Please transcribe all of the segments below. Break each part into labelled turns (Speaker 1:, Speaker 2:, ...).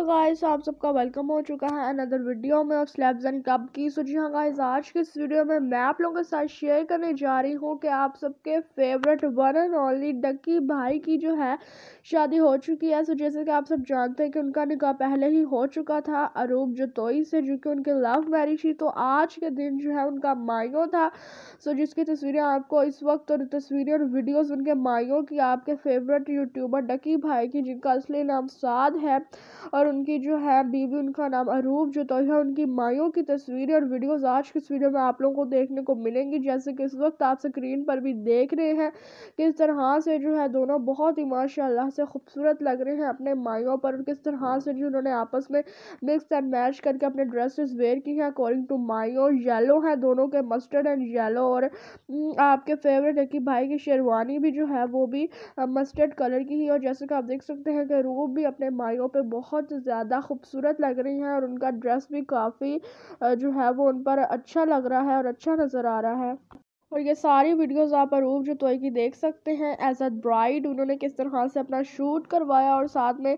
Speaker 1: Hello guys आप सबका welcome हो चुका है अनदर वीडियो में ऑफ स्लैब्स एंड कप की सो जी हाँ गाइस आज के इस वीडियो में मैं आप लोगों के साथ शेयर करने जा रही हूँ कि आप सबके favourite one and only Ducky भाई की जो है शादी हो चुकी है सो जैसे कि आप सब जानते हैं कि उनका निकाह पहले ही हो चुका था अरूप जतोई से जो कि उनके लव मैरिज थी तो आज के दिन जो है उनका माइयों था सो जिसकी तस्वीरें आपको इस वक्त और तस्वीरें और वीडियोज़ उनके माइयों की आपके फेवरेट यूट्यूबर डक्की भाई की जिनका असली नाम साद है और उनकी जो है बीवी उनका नाम अरूप जो तो है उनकी माइयों की तस्वीरें और वीडियोस आज की इस वीडियो में आप लोगों को देखने को मिलेंगी जैसे कि इस वक्त आप स्क्रीन पर भी देख रहे हैं किस तरह से जो है दोनों बहुत ही माशा से खूबसूरत लग रहे हैं अपने माइयों पर और किस तरह से जो उन्होंने आपस में मिक्स एंड मैच करके अपने ड्रेसेस वेयर की हैं अकॉर्डिंग टू माइयो येलो हैं दोनों के मस्टर्ड एंड येलो और हम्म, आपके फेवरेट है कि भाई की शेरवानी भी जो है वो भी मस्टर्ड कलर की ही और जैसे कि आप देख सकते हैं कि रूप भी अपने माइयों पर बहुत ज़्यादा खूबसूरत लग रही हैं और उनका ड्रेस भी काफ़ी जो है वो उन पर अच्छा लग रहा है और अच्छा नज़र आ रहा है। और ये सारी वीडियोस आप अरूप जतोई की देख सकते हैं एज अ ब्राइड उन्होंने किस तरह से अपना शूट करवाया और साथ में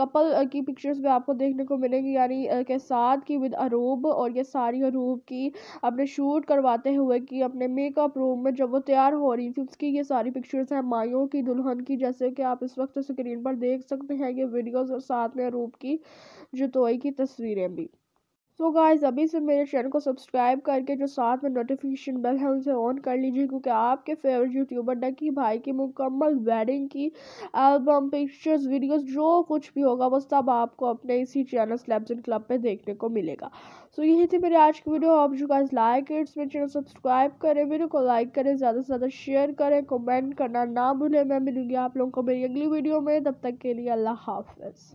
Speaker 1: कपल की पिक्चर्स भी आपको देखने को मिलेंगी यानी के साथ की विद अरूब और ये सारी अरूब की अपने शूट करवाते हुए कि अपने मेकअप रूम में जब वो तैयार हो रही थी उसकी ये सारी पिक्चर्स हैं माइयों की दुल्हन की जैसे कि आप इस वक्त स्क्रीन पर देख सकते हैं ये वीडियोज़ और साथ में अरूब की जतोई की तस्वीरें भी सो गाइस अभी से मेरे चैनल को सब्सक्राइब करके जो साथ में नोटिफिकेशन बेल है उसे ऑन कर लीजिए क्योंकि आपके फेवरेट यूट्यूबर डकी भाई की मुकम्मल वेडिंग की एल्बम पिक्चर्स वीडियोस जो कुछ भी होगा वो सब आपको अपने इसी चैनल स्लैब्स एंड क्लब पे देखने को मिलेगा सो so, यही थी मेरी आज की वीडियो आप जो गाइज लाइक इट्स मेरे चैनल सब्सक्राइब करें वीडियो को लाइक करें ज़्यादा से ज़्यादा शेयर करें कमेंट करना ना भूलें मैं मिलूँगी आप लोगों को मेरी अगली वीडियो में तब तक के लिए अल्लाह हाफ